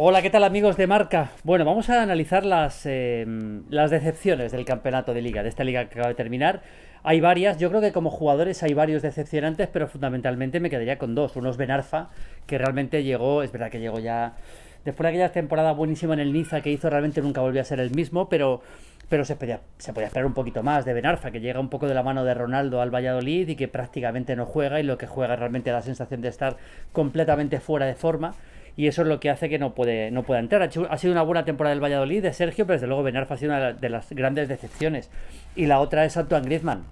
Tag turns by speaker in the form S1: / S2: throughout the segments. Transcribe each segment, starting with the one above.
S1: Hola, ¿qué tal amigos de marca? Bueno, vamos a analizar las, eh, las decepciones del campeonato de liga, de esta liga que acaba de terminar. Hay varias, yo creo que como jugadores hay varios decepcionantes, pero fundamentalmente me quedaría con dos. Uno es Benarfa, que realmente llegó, es verdad que llegó ya después de aquella temporada buenísima en el Niza que hizo, realmente nunca volvió a ser el mismo, pero, pero se, podía, se podía esperar un poquito más de Benarfa, que llega un poco de la mano de Ronaldo al Valladolid y que prácticamente no juega y lo que juega realmente da la sensación de estar completamente fuera de forma y eso es lo que hace que no, puede, no pueda entrar. Ha sido una buena temporada del Valladolid de Sergio, pero desde luego Benarfa ha sido una de las grandes decepciones. Y la otra es Antoine Griezmann.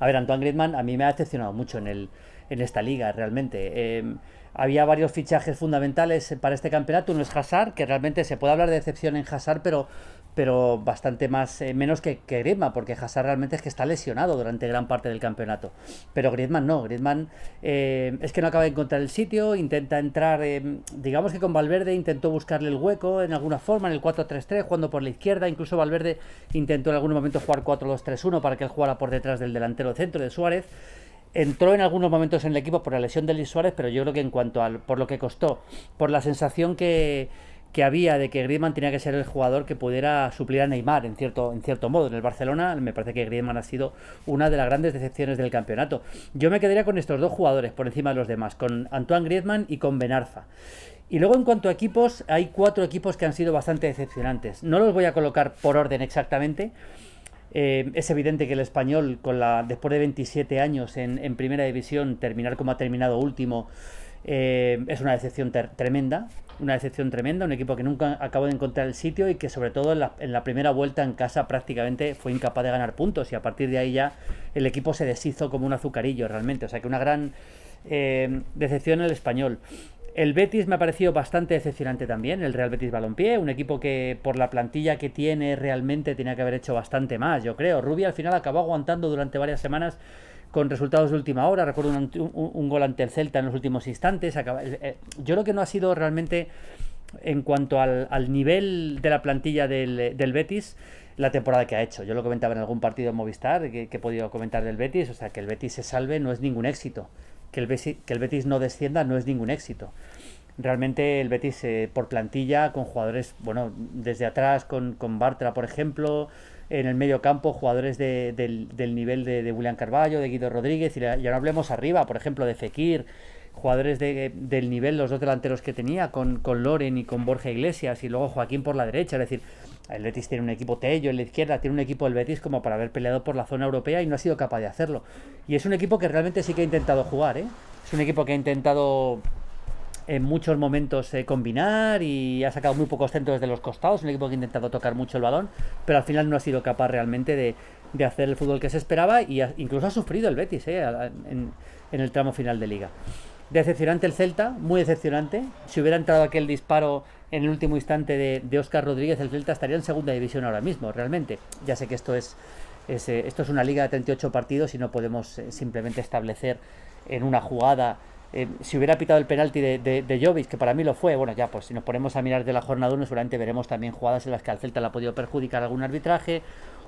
S1: A ver, Antoine Griezmann a mí me ha decepcionado mucho en, el, en esta liga, realmente. Em, había varios fichajes fundamentales para este campeonato. Uno es Hazard, que realmente se puede hablar de decepción en Hazard, pero pero bastante más eh, menos que, Griezmann, porque Hazard realmente es que está lesionado durante gran parte del campeonato. Pero Griezmann no, Griezmann eh, es que no acaba de encontrar el sitio, intenta entrar, eh, digamos que con Valverde intentó buscarle el hueco en alguna forma, en el 4-3-3, jugando por la izquierda, incluso Valverde intentó en algún momento jugar 4-2-3-1 para que él jugara por detrás del delantero centro de Suárez. Entró en algunos momentos en el equipo por la lesión de Luis Suárez, pero yo creo que en cuanto al por lo que costó, por la sensación que que había de que Griezmann tenía que ser el jugador que pudiera suplir a Neymar en cierto, en cierto modo. En el Barcelona me parece que Griezmann ha sido una de las grandes decepciones del campeonato. Yo me quedaría con estos dos jugadores por encima de los demás, con Antoine Griezmann y con Benarza. Y luego en cuanto a equipos, hay cuatro equipos que han sido bastante decepcionantes. No los voy a colocar por orden exactamente. Eh, es evidente que el español, con la, después de 27 años en, en primera división, terminar como ha terminado último, eh, es una decepción tremenda, una decepción tremenda, un equipo que nunca acabó de encontrar el sitio y que sobre todo en la, primera vuelta en casa prácticamente fue incapaz de ganar puntos y a partir de ahí ya el equipo se deshizo como un azucarillo realmente, o sea que una gran eh, decepción el español. El Betis me ha parecido bastante decepcionante también, el Real Betis Balompié, un equipo que por la plantilla que tiene realmente tenía que haber hecho bastante más, yo creo. Rubi al final acabó aguantando durante varias semanas con resultados de última hora. Recuerdo un, gol ante el Celta en los últimos instantes. Eh, eh, yo creo que no ha sido realmente, en cuanto al, nivel de la plantilla del, Betis, la temporada que ha hecho. Yo lo comentaba en algún partido en Movistar que, que he podido comentar del Betis. O sea, que el Betis se salve no es ningún éxito que el, Betis, que el Betis no descienda no es ningún éxito. Realmente el Betis eh, por plantilla, con jugadores, bueno, desde atrás, con, con Bartra, por ejemplo, en el medio campo, jugadores de, del, nivel de, de, William Carballo, de Guido Rodríguez, y ya no hablemos arriba, por ejemplo, de Fekir, jugadores de, del nivel, los dos delanteros que tenía, con, con Loren y con Borja Iglesias, y luego Joaquín por la derecha, es decir, el Betis tiene un equipo Tello en la izquierda, tiene un equipo el Betis como para haber peleado por la zona europea y no ha sido capaz de hacerlo. Y es un equipo que realmente sí que ha intentado jugar, ¿eh? Es un equipo que ha intentado en muchos momentos eh, combinar y ha sacado muy pocos centros de los costados, un equipo que ha intentado tocar mucho el balón, pero al final no ha sido capaz realmente de, hacer el fútbol que se esperaba y incluso ha sufrido el Betis ¿eh? en, en, el tramo final de liga. Decepcionante el Celta, muy decepcionante. Si hubiera entrado aquel disparo en el último instante de, de Oscar Rodríguez, el Celta estaría en segunda división ahora mismo, realmente. Ya sé que esto es, eh, esto es una liga de 38 partidos y no podemos eh, simplemente establecer en una jugada eh, si hubiera pitado el penalti de, de, de, Jovic, que para mí lo fue, bueno, ya, pues si nos ponemos a mirar de la jornada 1, seguramente veremos también jugadas en las que al Celta le ha podido perjudicar algún arbitraje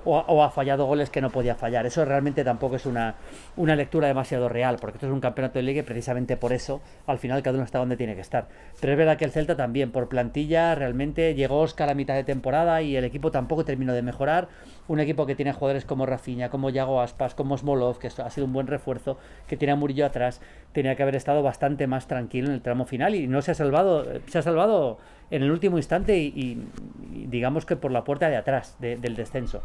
S1: o, ha fallado goles que no podía fallar. Eso realmente tampoco es una, una lectura demasiado real, porque esto es un campeonato de liga y precisamente por eso al final cada uno está donde tiene que estar. Pero es verdad que el Celta también, por plantilla, realmente llegó Oscar a mitad de temporada y el equipo tampoco terminó de mejorar. Un equipo que tiene jugadores como Rafinha, como Yago Aspas, como Smolov, que ha sido un buen refuerzo, que tiene a Murillo atrás, tenía que haber estado bastante más tranquilo en el tramo final y no se ha salvado, se ha salvado en el último instante y, digamos que por la puerta de atrás del descenso.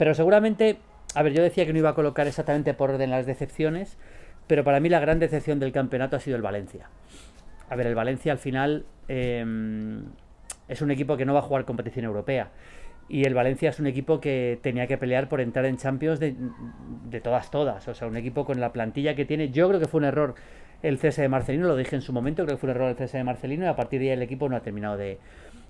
S1: Pero seguramente, a ver, yo decía que no iba a colocar exactamente por orden las decepciones, pero para mí la gran decepción del campeonato ha sido el Valencia. A ver, el Valencia al final em, es un equipo que no va a jugar competición europea. Y el Valencia es un equipo que tenía que pelear por entrar en Champions de, todas, todas. O sea, un equipo con la plantilla que tiene. Yo creo que fue un error el cese de Marcelino, lo dije en su momento, creo que fue un error el cese de Marcelino y a partir de ahí el equipo no ha terminado de,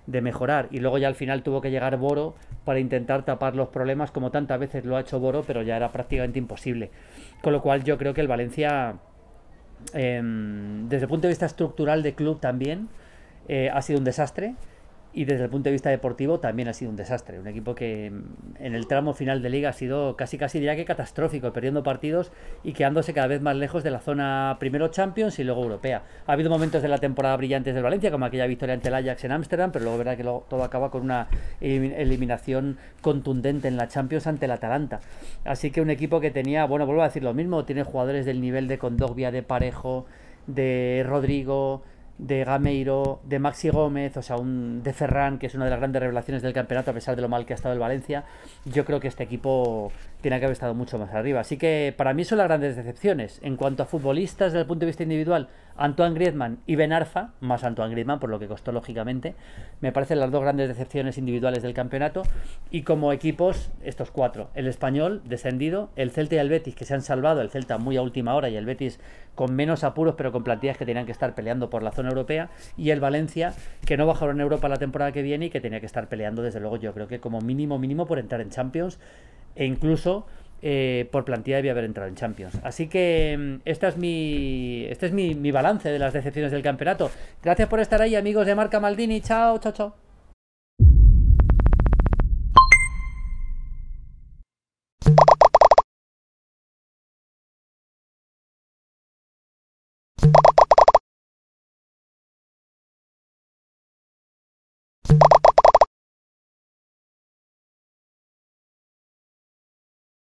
S1: de mejorar. Y luego ya al final tuvo que llegar Boro para intentar tapar los problemas, como tantas veces lo ha hecho Boro, pero ya era prácticamente imposible. Con lo cual yo creo que el Valencia, em, desde el punto de vista estructural de club también, eh, ha sido un desastre. Y desde el punto de vista deportivo también ha sido un desastre. Un equipo que mm, en el tramo final de liga ha sido casi casi diría que catastrófico, perdiendo partidos y quedándose cada vez más lejos de la zona primero Champions y luego europea. Ha habido momentos de la temporada brillantes del Valencia, como aquella victoria ante el Ajax en Ámsterdam, pero luego verdad que todo acaba con una eliminación contundente en la Champions ante el Atalanta. Así que un equipo que tenía, bueno, vuelvo a decir lo mismo, tiene jugadores del nivel de Condogbia, de Parejo, de Rodrigo, de Gameiro, de Maxi Gómez, o sea, un de Ferran, que es una de las grandes revelaciones del campeonato, a pesar de lo mal que ha estado el Valencia. Yo creo que este equipo tiene que haber estado mucho más arriba. Así que para mí son las grandes decepciones. En cuanto a futbolistas desde el punto de vista individual, Antoine Griezmann y Ben Arfa, más Antoine Griezmann por lo que costó lógicamente, me parecen las dos grandes decepciones individuales del campeonato. Y como equipos, estos cuatro. El español, descendido, el Celta y el Betis, que se han salvado, el Celta muy a última hora y el Betis con menos apuros, pero con plantillas que tenían que estar peleando por la zona europea. Y el Valencia, que no bajaron en Europa la temporada que viene y que tenía que estar peleando, desde luego, yo creo que como mínimo, mínimo por entrar en Champions e incluso eh, por plantilla debía haber entrado en Champions. Así que mm, esta es este es mi, mi balance de las decepciones del campeonato. Gracias por estar ahí, amigos de Marca Maldini. Chao, chao, chao.